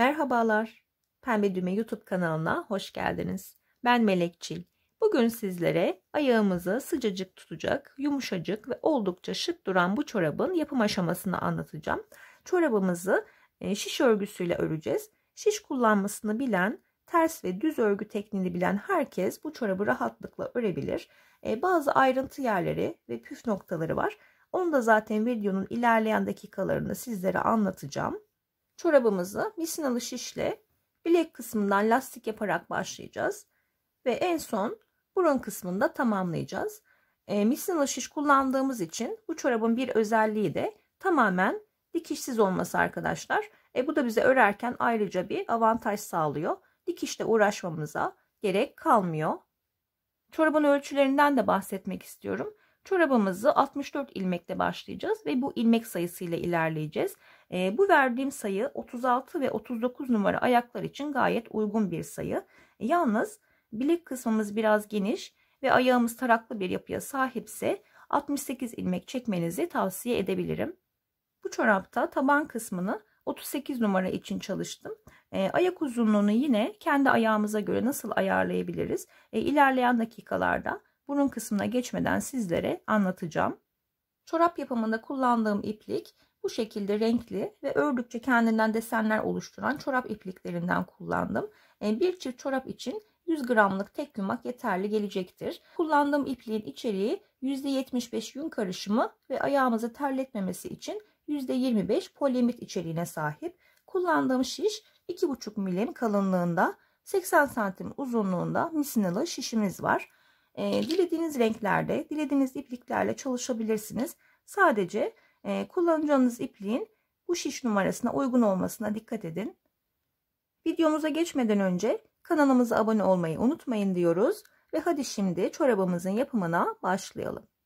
Merhabalar. Pembe Düğme YouTube kanalına hoş geldiniz. Ben Melekçil. Bugün sizlere ayağımızı sıcacık tutacak, yumuşacık ve oldukça şık duran bu çorabın yapım aşamasını anlatacağım. Çorabımızı e, şiş örgüsüyle öreceğiz. Şiş kullanmasını bilen, ters ve düz örgü tekniğini bilen herkes bu çorabı rahatlıkla örebilir. E, bazı ayrıntı yerleri ve püf noktaları var. Onu da zaten videonun ilerleyen dakikalarında sizlere anlatacağım çorabımızı misinalı şişle bilek kısmından lastik yaparak başlayacağız. Ve en son burun kısmında tamamlayacağız. E, misinalı şiş kullandığımız için bu çorabın bir özelliği de tamamen dikişsiz olması arkadaşlar. E, bu da bize örerken ayrıca bir avantaj sağlıyor. Dikişle uğraşmamıza gerek kalmıyor. Çorabın ölçülerinden de bahsetmek istiyorum. Çorabımızı 64 ilmekle başlayacağız ve bu ilmek sayısıyla ilerleyeceğiz. E, bu verdiğim sayı 36 ve 39 numara ayaklar için gayet uygun bir sayı. Yalnız bilek kısmımız biraz geniş ve ayağımız taraklı bir yapıya sahipse 68 ilmek çekmenizi tavsiye edebilirim. Bu çorapta taban kısmını 38 numara için çalıştım. E, ayak uzunluğunu yine kendi ayağımıza göre nasıl ayarlayabiliriz? E, ilerleyen dakikalarda burun kısmına geçmeden sizlere anlatacağım. Çorap yapımında kullandığım iplik bu şekilde renkli ve ördükçe kendinden desenler oluşturan çorap ipliklerinden kullandım. E, bir çift çorap için 100 gramlık tek yumak yeterli gelecektir. Kullandığım ipliğin içeriği %75 yün karışımı ve ayağımızı terletmemesi için %25 polyamid içeriğine sahip. Kullandığım şiş 2,5 milim kalınlığında 80 santim uzunluğunda misinalı şişimiz var. E, dilediğiniz renklerde, dilediğiniz ipliklerle çalışabilirsiniz. Sadece e, kullanacağınız ipliğin bu şiş numarasına uygun olmasına dikkat edin. Videomuza geçmeden önce kanalımıza abone olmayı unutmayın diyoruz ve hadi şimdi çorabımızın yapımına başlayalım.